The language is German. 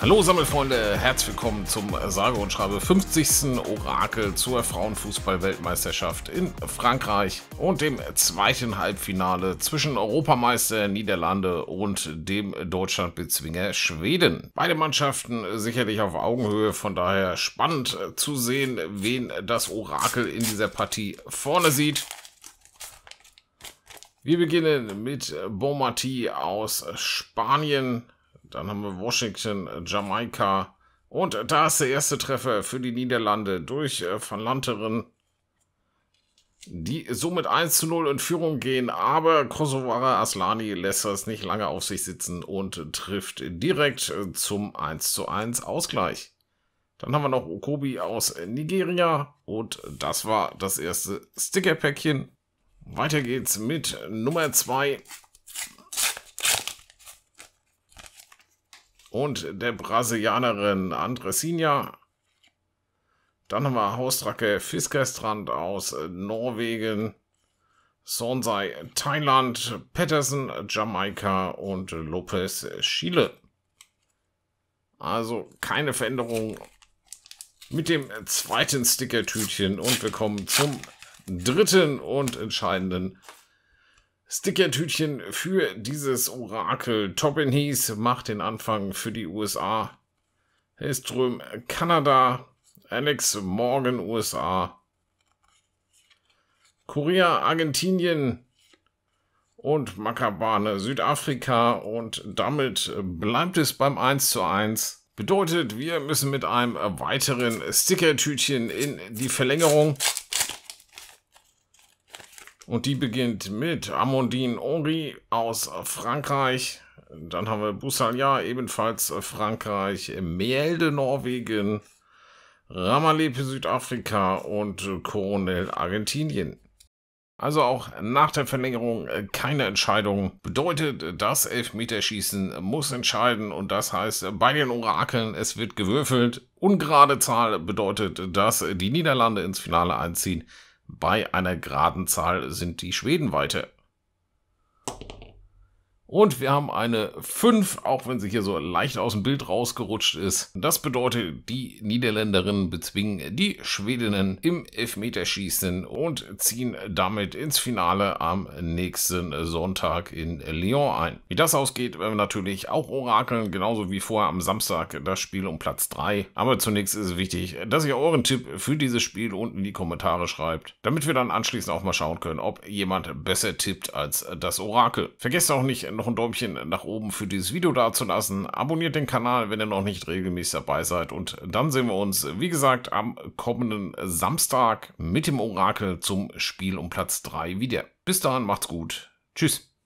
Hallo Sammelfreunde, herzlich willkommen zum sage und schreibe 50. Orakel zur Frauenfußball-Weltmeisterschaft in Frankreich und dem zweiten Halbfinale zwischen Europameister Niederlande und dem Deutschlandbezwinger Schweden. Beide Mannschaften sicherlich auf Augenhöhe, von daher spannend zu sehen, wen das Orakel in dieser Partie vorne sieht. Wir beginnen mit Bomati aus Spanien. Dann haben wir Washington, äh, Jamaika. Und da ist der erste Treffer für die Niederlande durch äh, Van Lanteren. Die somit 1 zu 0 in Führung gehen, aber Kosovarer Aslani lässt das nicht lange auf sich sitzen und trifft direkt äh, zum 1 zu 1 Ausgleich. Dann haben wir noch Okobi aus Nigeria und das war das erste Stickerpäckchen. Weiter geht's mit Nummer 2 und der Brasilianerin Andresinha. Dann haben wir Haustracke Fiskestrand aus Norwegen, Sonsai Thailand, Patterson Jamaika und Lopez Chile. Also keine Veränderung mit dem zweiten Stickertütchen und wir kommen zum dritten und entscheidenden Stickertütchen für dieses Orakel. Tobin hieß, macht den Anfang für die USA. Hellström Kanada. Alex Morgan USA. Korea Argentinien. Und Makabane Südafrika. Und damit bleibt es beim 1 zu 1. Bedeutet, wir müssen mit einem weiteren Stickertütchen in die Verlängerung. Und die beginnt mit Amondine Ori aus Frankreich. Dann haben wir Boussalia, ebenfalls Frankreich, Melde, Norwegen, Ramalepe, Südafrika und Coronel, Argentinien. Also auch nach der Verlängerung keine Entscheidung. Bedeutet, das Elfmeterschießen muss entscheiden und das heißt, bei den Orakeln, es wird gewürfelt. Ungerade Zahl bedeutet, dass die Niederlande ins Finale einziehen. Bei einer geraden Zahl sind die Schweden weiter. Und wir haben eine 5, auch wenn sie hier so leicht aus dem Bild rausgerutscht ist. Das bedeutet, die Niederländerinnen bezwingen die Schwedinnen im Elfmeterschießen und ziehen damit ins Finale am nächsten Sonntag in Lyon ein. Wie das ausgeht, werden wir natürlich auch orakeln, genauso wie vorher am Samstag das Spiel um Platz 3. Aber zunächst ist es wichtig, dass ihr euren Tipp für dieses Spiel unten in die Kommentare schreibt, damit wir dann anschließend auch mal schauen können, ob jemand besser tippt als das Orakel. Vergesst auch nicht, noch ein Däumchen nach oben für dieses Video lassen. Abonniert den Kanal, wenn ihr noch nicht regelmäßig dabei seid. Und dann sehen wir uns, wie gesagt, am kommenden Samstag mit dem Orakel zum Spiel um Platz 3 wieder. Bis dahin, macht's gut. Tschüss.